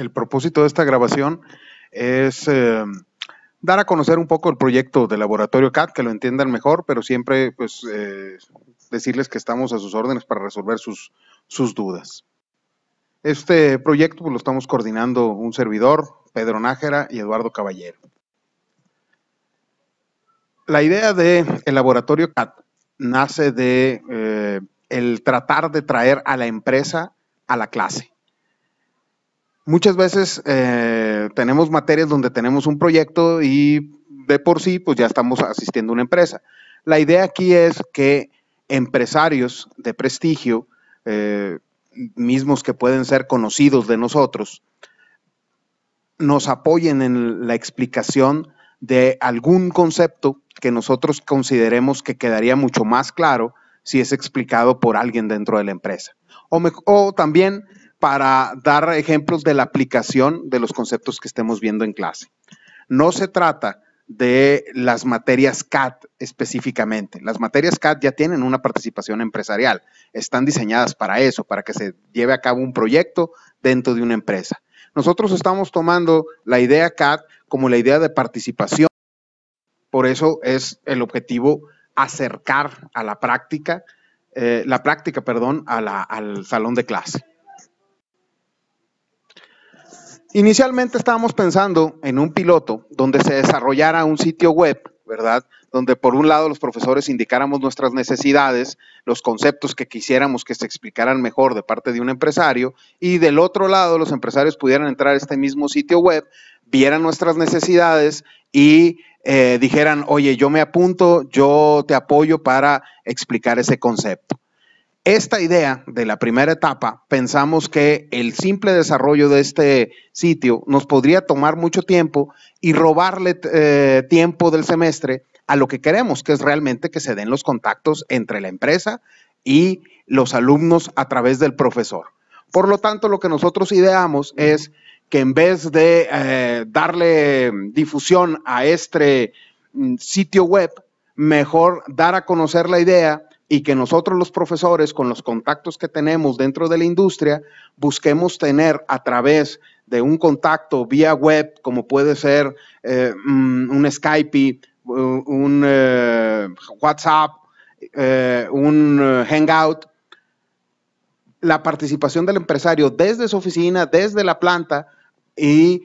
el propósito de esta grabación es eh, dar a conocer un poco el proyecto de Laboratorio CAT, que lo entiendan mejor, pero siempre pues, eh, decirles que estamos a sus órdenes para resolver sus, dudas. Este proyecto pues, lo estamos coordinando un servidor, Pedro Nájera y Eduardo Caballero. La idea de laboratorio CAT nace de eh, el tratar de traer a la empresa a la clase muchas veces eh, tenemos materias donde tenemos un proyecto y de por sí, pues ya estamos asistiendo a una empresa. La idea aquí es que empresarios de prestigio, eh, mismos que pueden ser conocidos de nosotros, nos apoyen en la explicación de algún concepto que nosotros consideremos que quedaría mucho más claro si es explicado por alguien dentro de la empresa. o también para dar ejemplos de la aplicación de los conceptos que estemos viendo en clase. No se trata de las materias CAT específicamente. Las materias CAT ya tienen una participación empresarial, están diseñadas para eso, para que se lleve a cabo un proyecto dentro de una empresa. Nosotros estamos tomando la idea CAT como la idea de participación, por eso es el objetivo acercar a la práctica, eh, la práctica, perdón, al salón de clase. Inicialmente estábamos pensando en un piloto donde se desarrollara un sitio web, ¿verdad? Donde por un lado los profesores indicáramos nuestras necesidades, los conceptos que quisiéramos que se explicaran mejor de parte de un empresario y del otro lado los empresarios pudieran entrar a este mismo sitio web, vieran nuestras necesidades y eh, dijeran, oye, yo me apunto, yo te apoyo para explicar ese concepto esta idea de la primera etapa, pensamos que el simple desarrollo de este sitio nos podría tomar mucho tiempo y robarle eh, tiempo del semestre a lo que queremos, que es realmente que se den los contactos entre la empresa y los alumnos a través del profesor. Por lo tanto, lo que nosotros ideamos es que en vez de eh, darle difusión a este mm, sitio web, mejor dar a conocer la idea, y que nosotros los profesores, con los contactos que tenemos dentro de la industria, busquemos tener a través de un contacto vía web, como puede ser eh, mm, un Skype, un eh, WhatsApp, eh, un Hangout, la participación del empresario desde su oficina, desde la planta y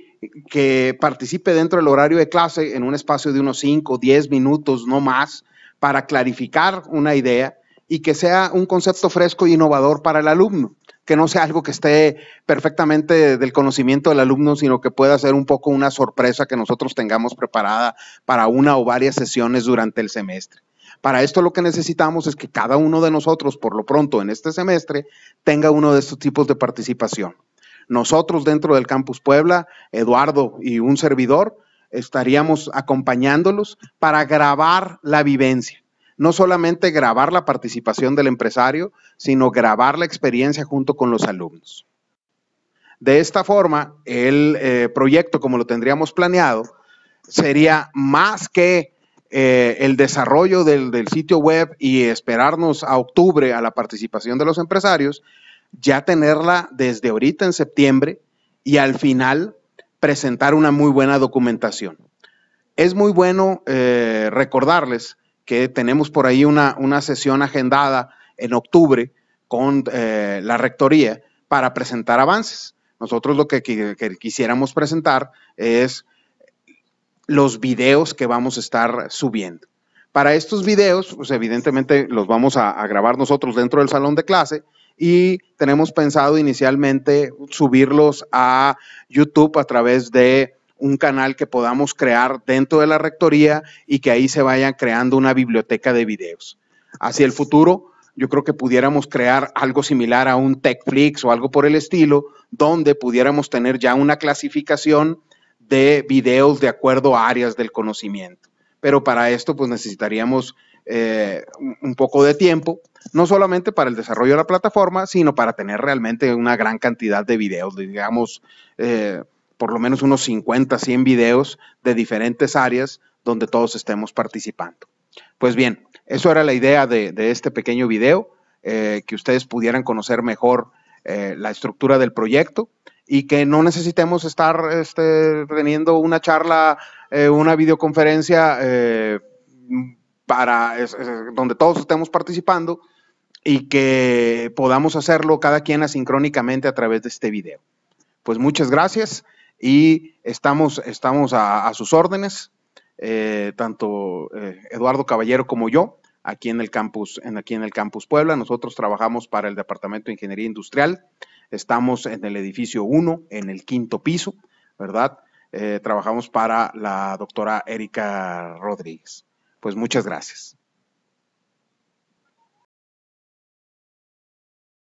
que participe dentro del horario de clase en un espacio de unos 5, 10 minutos, no más, para clarificar una idea y que sea un concepto fresco e innovador para el alumno, que no sea algo que esté perfectamente del conocimiento del alumno, sino que pueda ser un poco una sorpresa que nosotros tengamos preparada para una o varias sesiones durante el semestre. Para esto lo que necesitamos es que cada uno de nosotros, por lo pronto en este semestre, tenga uno de estos tipos de participación. Nosotros dentro del Campus Puebla, Eduardo y un servidor, estaríamos acompañándolos para grabar la vivencia. No solamente grabar la participación del empresario, sino grabar la experiencia junto con los alumnos. De esta forma, el eh, proyecto, como lo tendríamos planeado, sería más que eh, el desarrollo del, del sitio web y esperarnos a octubre a la participación de los empresarios, ya tenerla desde ahorita en septiembre y al final presentar una muy buena documentación. Es muy bueno eh, recordarles que tenemos por ahí una, sesión agendada en octubre con eh, la Rectoría para presentar avances. Nosotros lo que, quisiéramos presentar es los videos que vamos a estar subiendo. Para estos videos, pues evidentemente los vamos a, a grabar nosotros dentro del salón de clase y tenemos pensado inicialmente subirlos a YouTube a través de un canal que podamos crear dentro de la rectoría y que ahí se vaya creando una biblioteca de videos. Hacia el futuro, yo creo que pudiéramos crear algo similar a un TechFlix o algo por el estilo, donde pudiéramos tener ya una clasificación de videos de acuerdo a áreas del conocimiento pero para esto pues necesitaríamos eh, un poco de tiempo, no solamente para el desarrollo de la plataforma, sino para tener realmente una gran cantidad de videos, digamos, eh, por lo menos unos 50, 100 videos de diferentes áreas donde todos estemos participando. Pues bien, eso era la idea de, este pequeño video, eh, que ustedes pudieran conocer mejor la estructura del proyecto y que no necesitemos estar este, teniendo una charla eh, una videoconferencia eh, para donde todos estemos participando y que podamos hacerlo cada quien asincrónicamente a través de este video. Pues muchas gracias y estamos, estamos a, sus órdenes, eh, tanto Eduardo Caballero como yo, aquí en el campus, en, aquí en el campus Puebla. Nosotros trabajamos para el Departamento de Ingeniería Industrial. Estamos en el edificio 1, en el quinto piso, ¿verdad? Eh, trabajamos para la doctora Erika Rodríguez. Pues muchas gracias.